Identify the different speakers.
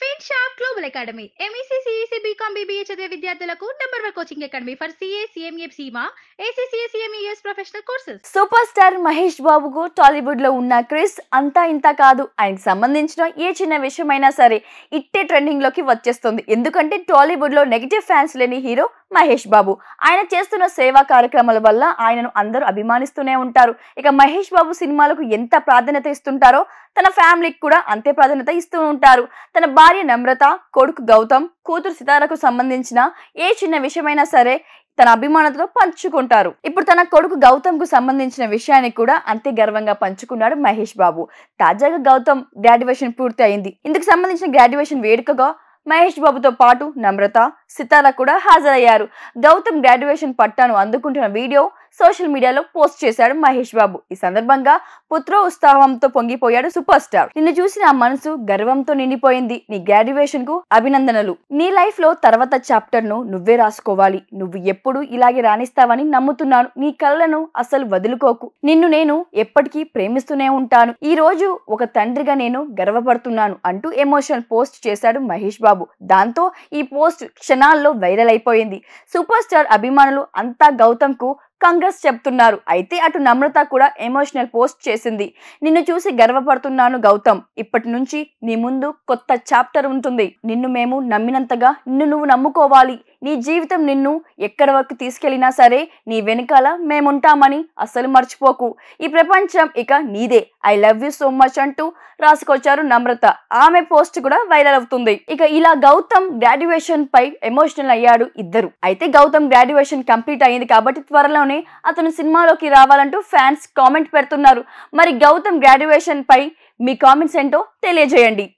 Speaker 1: Me. Kid shop global academy MEC CEC BCom BBA చదివే విద్యార్థులకు number one coaching academy for CA CMA CIMA ACCA CMES professional courses super
Speaker 2: star Mahesh బాబుకు Tollywood లో ఉన్న Chris అంతా ఇంత కాదు ఆయనకు సంబంధించిన ఏ చిన్న విషయమైనా సరే ఇట్టే ట్రెండింగ్ లోకి వచ్చేస్తుంది ఎందుకంటే టాలీవుడ్ లో నెగిటివ్ ఫ్యాన్స్ లేని హీరో మహేష్ బాబు ఆయన చేస్తున్న సేవా కార్యక్రమాల వల్ల ఆయనను అందరూ అభిమానిస్తూనే ఉంటారు ఇక మహేష్ బాబు సినిమాలకు ఎంత ప్రాధాన్యత ఇస్తుంటారో తన ఫ్యామిలీకి కూడా అంతే ప్రాధాన్యత ఇస్తూ ఉంటారు తన భార్య నమ్రత కొడుకు గౌతమ్ కూతురు సితారకు సంబంధించిన ఏ చిన్న విషయమైనా సరే తన అభిమానులతో పంచుకుంటారు ఇప్పుడు తన కొడుకు గౌతమ్ కు సంబంధించిన విషయాన్ని కూడా అంతే గర్వంగా పంచుకున్నాడు మహేష్ బాబు తాజాగా గౌతమ్ గ్రాడ్యుయేషన్ పూర్తి అయింది ఇందుకు సంబంధించిన గ్రాడ్యుయేషన్ వేడుకగా మహేష్ బాబుతో పాటు నమ్రత సితార కూడా హాజరయ్యారు గౌతమ్ గ్రాడ్యుయేషన్ పట్టాను అందుకుంటున్న వీడియో సోషల్ మీడియాలో పోస్ట్ చేశాడు మహేష్ బాబు ఈ సందర్భంగా పుత్రో ఉత్సాహంతో పొంగిపోయాడు సూపర్ స్టార్ నిన్ను చూసిన మనసు గర్వంతో నిండిపోయింది నీ గ్రాడ్యుయేషన్ కు అభినందనలు నీ లైఫ్ లో తర్వాత చాప్టర్ ను నువ్వే రాసుకోవాలి నువ్వు ఎప్పుడు ఇలాగే రాణిస్తావని నమ్ముతున్నాను నీ కళ్ళను అసలు వదులుకోకు నిన్ను నేను ఎప్పటికీ ప్రేమిస్తూనే ఉంటాను ఈ రోజు ఒక తండ్రిగా నేను గర్వపడుతున్నాను అంటూ ఎమోషనల్ పోస్ట్ చేశాడు మహేష్ బాబు దాంతో ఈ పోస్ట్ క్షణాల్లో వైరల్ అయిపోయింది సూపర్ స్టార్ అభిమానులు అంతా గౌతమ్ కు కాంగ్రెస్ చెప్తున్నారు అయితే అటు నమ్రత కూడా ఎమోషనల్ పోస్ట్ చేసింది నిన్ను చూసి గర్వపడుతున్నాను గౌతమ్ ఇప్పటి నుంచి నీ ముందు కొత్త చాప్టర్ ఉంటుంది నిన్ను మేము నమ్మినంతగా నిన్ను నువ్వు నమ్ముకోవాలి నీ జీవితం నిన్ను ఎక్కడి వరకు తీసుకెళ్ళినా సరే నీ వెనకాల మేముంటామని అసలు మర్చిపోకు ఈ ప్రపంచం ఇక నీదే I love you so much అంటూ రాసుకొచ్చారు నమ్రత ఆమె పోస్ట్ కూడా వైరల్ అవుతుంది ఇక ఇలా గౌతమ్ గ్రాడ్యుయేషన్ పై ఎమోషనల్ అయ్యాడు ఇద్దరు అయితే గౌతమ్ గ్రాడ్యుయేషన్ కంప్లీట్ అయ్యింది కాబట్టి త్వరలోనే అతను సినిమాలోకి రావాలంటూ ఫ్యాన్స్ కామెంట్ పెడుతున్నారు మరి గౌతమ్ గ్రాడ్యుయేషన్ పై మీ కామెంట్స్ ఏంటో తెలియజేయండి